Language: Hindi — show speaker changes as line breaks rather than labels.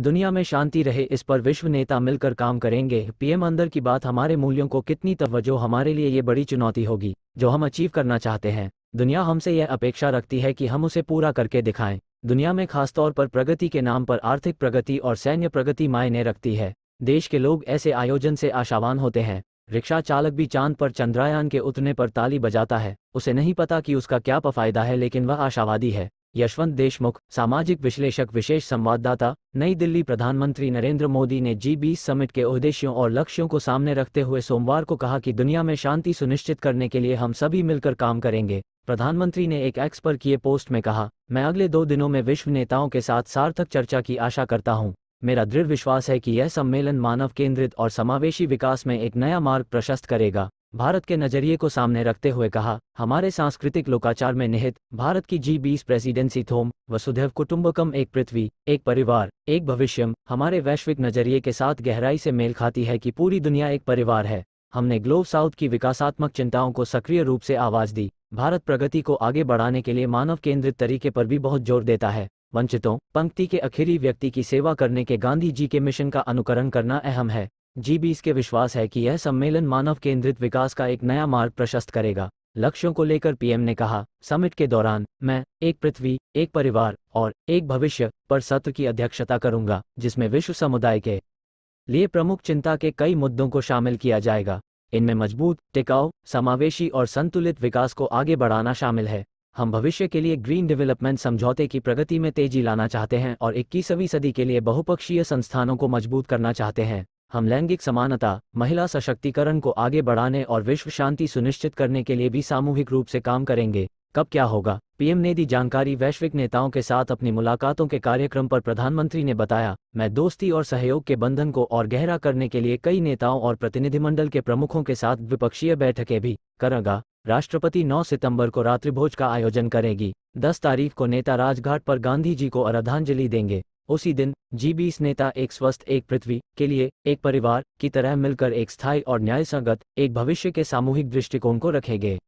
दुनिया में शांति रहे इस पर विश्व नेता मिलकर काम करेंगे पीएम अंदर की बात हमारे मूल्यों को कितनी तवज्जो हमारे लिए ये बड़ी चुनौती होगी जो हम अचीव करना चाहते हैं दुनिया हमसे यह अपेक्षा रखती है कि हम उसे पूरा करके दिखाएं दुनिया में खासतौर पर प्रगति के नाम पर आर्थिक प्रगति और सैन्य प्रगति मायने रखती है देश के लोग ऐसे आयोजन से आशावान होते हैं रिक्शा चालक भी चांद पर चंद्रयान के उतने पर ताली बजाता है उसे नहीं पता कि उसका क्या फायदा है लेकिन वह आशावादी है यशवंत देशमुख सामाजिक विश्लेषक विशेष संवाददाता नई दिल्ली प्रधानमंत्री नरेंद्र मोदी ने जी बीस समिट के उद्देश्यों और लक्ष्यों को सामने रखते हुए सोमवार को कहा कि दुनिया में शांति सुनिश्चित करने के लिए हम सभी मिलकर काम करेंगे प्रधानमंत्री ने एक एक्स पर किए पोस्ट में कहा मैं अगले दो दिनों में विश्व नेताओं के साथ सार्थक चर्चा की आशा करता हूँ मेरा दृढ़ विश्वास है कि यह सम्मेलन मानव केंद्रित और समावेशी विकास में एक नया मार्ग प्रशस्त करेगा भारत के नजरिए को सामने रखते हुए कहा हमारे सांस्कृतिक लोकाचार में निहित भारत की जी बीस प्रेसिडेंसी थोम वसुधैव कुटुम्बकम एक पृथ्वी एक परिवार एक भविष्यम हमारे वैश्विक नजरिए के साथ गहराई से मेल खाती है कि पूरी दुनिया एक परिवार है हमने ग्लोब साउथ की विकासात्मक चिंताओं को सक्रिय रूप से आवाज दी भारत प्रगति को आगे बढ़ाने के लिए मानव केंद्रित तरीके पर भी बहुत जोर देता है वंचितों पंक्ति के अखिरी व्यक्ति की सेवा करने के गांधी जी के मिशन का अनुकरण करना अहम है जी के विश्वास है कि यह सम्मेलन मानव केंद्रित विकास का एक नया मार्ग प्रशस्त करेगा लक्ष्यों को लेकर पीएम ने कहा समिट के दौरान मैं एक पृथ्वी एक परिवार और एक भविष्य पर सत्र की अध्यक्षता करूंगा जिसमें विश्व समुदाय के लिए प्रमुख चिंता के कई मुद्दों को शामिल किया जाएगा इनमें मजबूत टिकाऊ समावेशी और संतुलित विकास को आगे बढ़ाना शामिल है हम भविष्य के लिए ग्रीन डेवलपमेंट समझौते की प्रगति में तेजी लाना चाहते हैं और 21वीं सदी के लिए बहुपक्षीय संस्थानों को मजबूत करना चाहते हैं हम लैंगिक समानता महिला सशक्तिकरण को आगे बढ़ाने और विश्व शांति सुनिश्चित करने के लिए भी सामूहिक रूप से काम करेंगे कब क्या होगा पीएम ने दी जानकारी वैश्विक नेताओं के साथ अपनी मुलाकातों के कार्यक्रम पर प्रधानमंत्री ने बताया मैं दोस्ती और सहयोग के बंधन को और गहरा करने के लिए कई नेताओं और प्रतिनिधिमंडल के प्रमुखों के साथ द्विपक्षीय बैठकें भी करेगा राष्ट्रपति 9 सितंबर को रात्रिभोज का आयोजन करेगी 10 तारीख को नेता राजघाट पर गांधी जी को अराधांजलि देंगे उसी दिन जी बीस नेता एक स्वस्थ एक पृथ्वी के लिए एक परिवार की तरह मिलकर एक स्थायी और न्यायसंगत एक भविष्य के सामूहिक दृष्टिकोण को रखेंगे